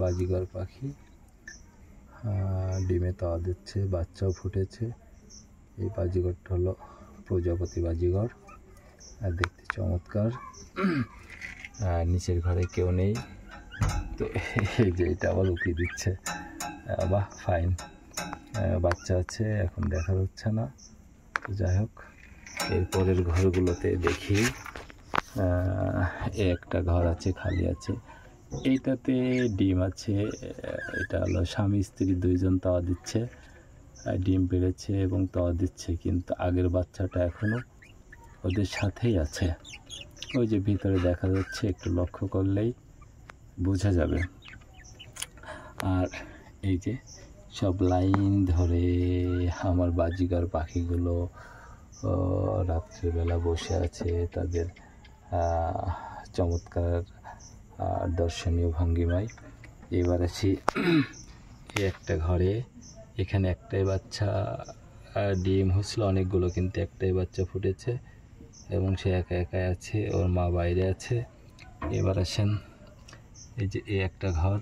বাজিগর পাখি ডিমে তাওয়া দিচ্ছে বাচ্চাও ফুটেছে এই বাজিঘরটা হলো প্রজাপতি বাজিঘর আর দেখতে চমৎকার আর নিচের ঘরে কেউ নেই তো এই যে এটা আবার উঁকি দিচ্ছে বাহ ফাইন বাচ্চা আছে এখন দেখা যাচ্ছে না তো যাই হোক এরপরের ঘরগুলোতে দেখি একটা ঘর আছে খালি আছে এইটাতে ডিম আছে এটা হলো স্বামী স্ত্রী দুইজন তাওয়া দিচ্ছে ডিম পেড়েছে এবং তাওয়া দিচ্ছে কিন্তু আগের বাচ্চাটা এখনও ওদের সাথেই আছে ওই যে ভিতরে দেখা যাচ্ছে একটু লক্ষ্য করলেই বোঝা যাবে আর এই যে সব লাইন ধরে আমার বাজিকার পাখিগুলো রাত্রিবেলা বসে আছে তাদের চমৎকার দর্শনীয় ভঙ্গিমায় এবার আছি একটা ঘরে এখানে একটাই বাচ্চা ডিম হয়েছিল অনেকগুলো কিন্তু একটাই বাচ্চা ফুটেছে এবং সে একা একাই আছে ওর মা বাইরে আছে এবার আসেন এই যে এ একটা ঘর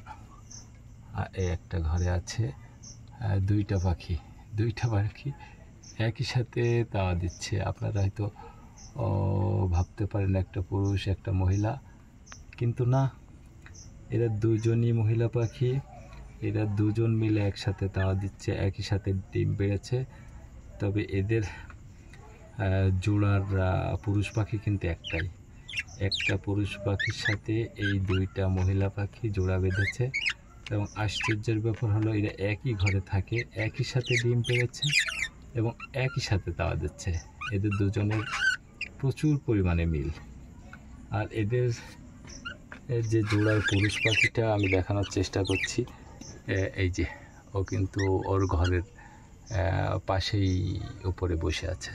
এ একটা ঘরে আছে দুইটা পাখি দুইটা পাখি একই সাথে তাওয়া দিচ্ছে আপনারা হয়তো ভাবতে পারেন একটা পুরুষ একটা মহিলা কিন্তু না এরা দুজনই মহিলা পাখি এরা দুজন মিলে একসাথে তাওয়া দিচ্ছে একই সাথে ডিম বেড়েছে তবে এদের জোড়ার পুরুষ পাখি কিন্তু একটাই একটা পুরুষ পাখির সাথে এই দুইটা মহিলা পাখি জোড়া বেঁধেছে এবং আশ্চর্যের ব্যাপার হলো এরা একই ঘরে থাকে একই সাথে ডিম পেড়েছে এবং একই সাথে দাওয়া দিচ্ছে এদের দুজনের প্রচুর পরিমাণে মিল আর এদের যে জোড়ায় পুরুষ পাখিটা আমি দেখানোর চেষ্টা করছি এই যে ও কিন্তু ওর ঘরের পাশেই উপরে বসে আছে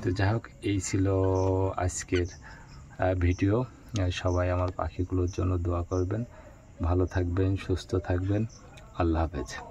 তো যাই হোক এই ছিল আজকের ভিডিও সবাই আমার পাখিগুলোর জন্য দোয়া করবেন ভালো থাকবেন সুস্থ থাকবেন আল্লাহ হাফেজ